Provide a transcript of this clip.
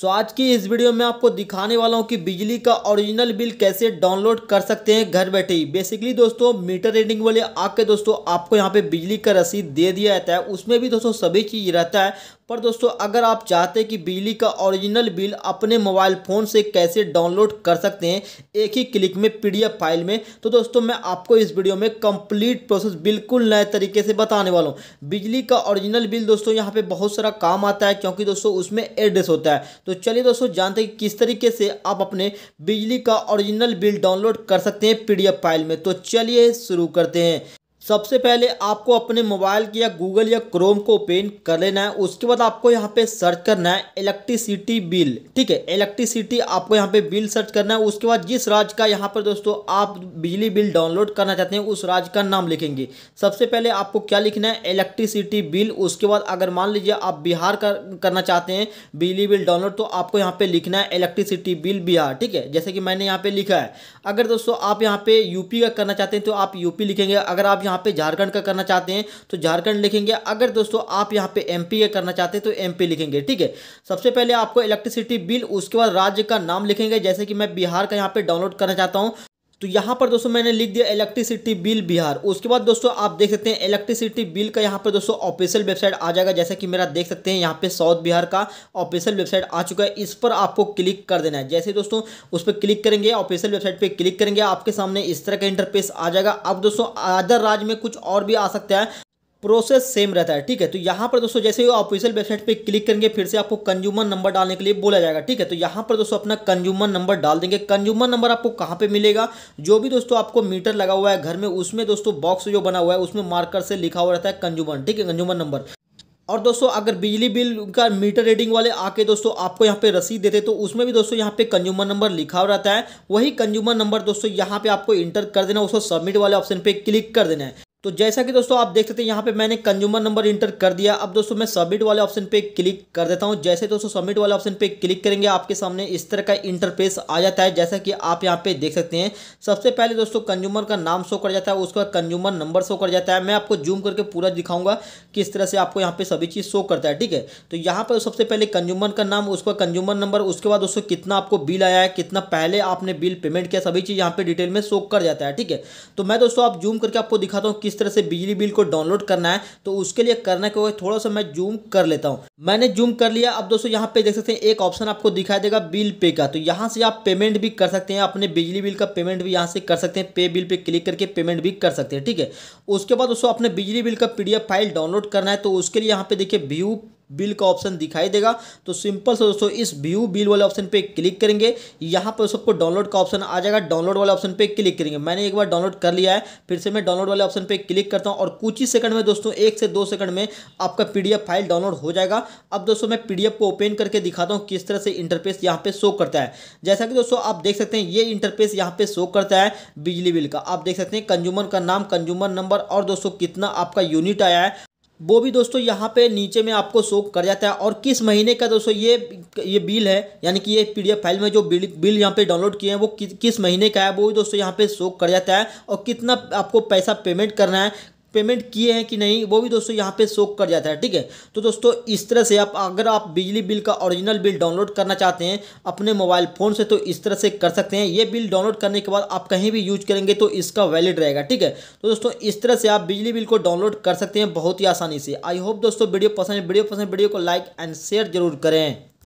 सो आज की इस वीडियो में आपको दिखाने वाला हूँ कि बिजली का ओरिजिनल बिल कैसे डाउनलोड कर सकते हैं घर बैठे ही बेसिकली दोस्तों मीटर रीडिंग वाले आके दोस्तों आपको यहाँ पे बिजली का रसीद दे दिया जाता है उसमें भी दोस्तों सभी चीज़ रहता है पर दोस्तों अगर आप चाहते हैं कि बिजली का ओरिजिनल बिल अपने मोबाइल फ़ोन से कैसे डाउनलोड कर सकते हैं एक ही क्लिक में पीडीएफ फाइल में तो दोस्तों मैं आपको इस वीडियो में कंप्लीट प्रोसेस बिल्कुल नए तरीके से बताने वाला हूँ बिजली का ओरिजिनल बिल दोस्तों यहाँ पे बहुत सारा काम आता है क्योंकि दोस्तों उसमें एड्रेस होता है तो चलिए दोस्तों जानते हैं कि किस तरीके से आप अपने बिजली का ओरिजिनल बिल डाउनलोड कर सकते हैं पी फाइल में तो चलिए शुरू करते हैं सबसे पहले आपको अपने मोबाइल की या गूगल या क्रोम को ओपन कर लेना है उसके बाद आपको यहाँ पे सर्च करना है इलेक्ट्रिसिटी बिल ठीक है इलेक्ट्रिसिटी आपको यहाँ पे बिल सर्च करना है उसके बाद जिस राज्य का यहाँ पर दोस्तों आप बिजली बिल डाउनलोड करना चाहते हैं उस राज्य का नाम लिखेंगे सबसे पहले आपको क्या लिखना है इलेक्ट्रिसिटी बिल उसके बाद अगर मान लीजिए आप बिहार का कर, करना चाहते हैं बिजली बिल डाउनलोड तो आपको यहाँ पे लिखना है इलेक्ट्रिसिटी बिल बिहार ठीक है जैसे कि मैंने यहाँ पे लिखा है अगर दोस्तों आप यहाँ पे यूपी का करना चाहते हैं तो आप यूपी लिखेंगे अगर आप यहाँ यहाँ पे झारखंड का करना चाहते हैं तो झारखंड लिखेंगे अगर दोस्तों आप यहाँ पे एम का करना चाहते हैं तो एम लिखेंगे ठीक है सबसे पहले आपको इलेक्ट्रिसिटी बिल उसके बाद राज्य का नाम लिखेंगे जैसे कि मैं बिहार का यहाँ पे डाउनलोड करना चाहता हूँ तो यहाँ पर दोस्तों मैंने लिख दिया इलेक्ट्रिसिटी बिल बिहार उसके बाद दोस्तों आप देख सकते हैं इलेक्ट्रिसिटी बिल का यहाँ पर दोस्तों ऑफिशियल वेबसाइट आ जाएगा जैसा कि मेरा देख सकते हैं यहाँ पे साउथ बिहार का ऑफिशियल वेबसाइट आ चुका है इस पर आपको क्लिक कर देना है जैसे दोस्तों उस पर क्लिक करेंगे ऑफिशियल वेबसाइट पर क्लिक करेंगे आपके सामने इस तरह का इंटरफेस आ जाएगा अब दोस्तों अदर राज्य में कुछ और भी आ सकता है प्रोसेस सेम रहता है ठीक है तो यहाँ पर दोस्तों जैसे आप ऑफिशियल वेबसाइट पे क्लिक करेंगे फिर से आपको कंज्यूमर नंबर डालने के लिए बोला जाएगा ठीक है तो यहाँ पर दोस्तों अपना कंज्यूमर नंबर डाल देंगे कंज्यूमर नंबर आपको कहाँ पे मिलेगा जो भी दोस्तों आपको मीटर लगा हुआ है घर में उसमें दोस्तों बॉक्स जो बना हुआ है उसमें मार्कर से लिखा हुआ रहता है कंज्यूमर ठीक है कंज्यूमर नंबर और दोस्तों अगर बिजली बिल का मीटर रीडिंग वाले आके दोस्तों आपको यहाँ पे रसीद देते तो उसमें भी दोस्तों यहाँ पे कंज्यूमर नंबर लिखा हुआ रहता है वही कंज्यूमर नंबर दोस्तों यहाँ पे आपको इंटर कर देना उसको सबमिट वाले ऑप्शन पे क्लिक कर देना है तो जैसा कि दोस्तों आप देख सकते हैं यहाँ पे मैंने कंज्यूमर नंबर इंटर कर दिया अब दोस्तों मैं सबमिट वाले ऑप्शन पे क्लिक कर देता हूँ जैसे दोस्तों सबमिट वाले ऑप्शन पे क्लिक करेंगे आपके सामने इस तरह का इंटरफेस आ जाता है जैसा कि आप यहाँ पे देख सकते हैं सबसे पहले दोस्तों कंज्यूमर का नाम शो कर जाता है उसके बाद कंज्यूमर नंबर शो कर जाता है मैं आपको जूम करके पूरा दिखाऊंगा किस तरह से आपको यहाँ पे सभी चीज़ शो करता है ठीक है तो यहाँ पर सबसे पहले कंज्यूमर का नाम उसके बाद कंज्यूमर नंबर उसके बाद दोस्तों कितना आपको बिल आया है कितना पहले आपने बिल पेमेंट किया सभी चीज़ यहाँ पे डिटेल में शो कर जाता है ठीक है तो मैं दोस्तों आप जूम करके आपको दिखाता हूँ किस तरह से बिजली बिल को डाउनलोड करना है तो उसके लिए करने के थोड़ा सा मैं जूम कर लेता हूँ मैंने जूम कर लिया अब दोस्तों यहाँ पे देख सकते हैं एक ऑप्शन आपको दिखाई देगा बिल पे का तो यहाँ से आप पेमेंट भी कर सकते हैं अपने बिजली बिल का पेमेंट भी यहाँ से कर सकते हैं पे बिल पे क्लिक करके पेमेंट भी कर सकते हैं ठीक है उसके बाद दोस्तों अपने बिजली बिल का पीडीएफ फाइल डाउनलोड करना है तो उसके लिए यहाँ पे देखिए व्यू बिल का ऑप्शन दिखाई देगा तो सिंपल से दोस्तों इस व्यू बिल वाले ऑप्शन पे क्लिक करेंगे यहाँ पर सबको डाउनलोड का ऑप्शन आ जाएगा डाउनलोड वाले ऑप्शन पे क्लिक करेंगे मैंने एक बार डाउनलोड कर लिया है फिर से मैं डाउनलोड वाले ऑप्शन पे क्लिक करता हूँ और कुछ ही सेकंड में दोस्तों एक से दो सेकंड में आपका पी फाइल डाउनलोड हो जाएगा अब दोस्तों मैं पी को ओपन करके दिखाता हूँ किस तरह से इंटरफेस यहाँ पे शो करता है जैसा कि दोस्तों आप देख सकते हैं ये इंटरफेस यहाँ पे शो करता है बिजली बिल का आप देख सकते हैं कंज्यूमर का नाम कंज्यूमर नंबर और दोस्तों कितना आपका यूनिट आया है वो भी दोस्तों यहाँ पे नीचे में आपको शो कर जाता है और किस महीने का दोस्तों ये ये बिल है यानी कि ये पीडीएफ फाइल में जो बिल बिल यहाँ पे डाउनलोड किए हैं वो कि, किस महीने का है वो भी दोस्तों यहाँ पे शो कर जाता है और कितना आपको पैसा पेमेंट करना है पेमेंट किए हैं कि नहीं वो भी दोस्तों यहाँ पे शो कर जाता है ठीक है तो दोस्तों इस तरह से आप अगर आप बिजली बिल का ओरिजिनल बिल डाउनलोड करना चाहते हैं अपने मोबाइल फ़ोन से तो इस तरह से कर सकते हैं ये बिल डाउनलोड करने के बाद आप कहीं भी यूज करेंगे तो इसका वैलिड रहेगा ठीक है तो दोस्तों इस तरह से आप बिजली बिल को डाउनलोड कर सकते हैं बहुत ही आसानी से आई होप दोस्तों वीडियो पसंद वीडियो पसंद वीडियो को लाइक एंड शेयर जरूर करें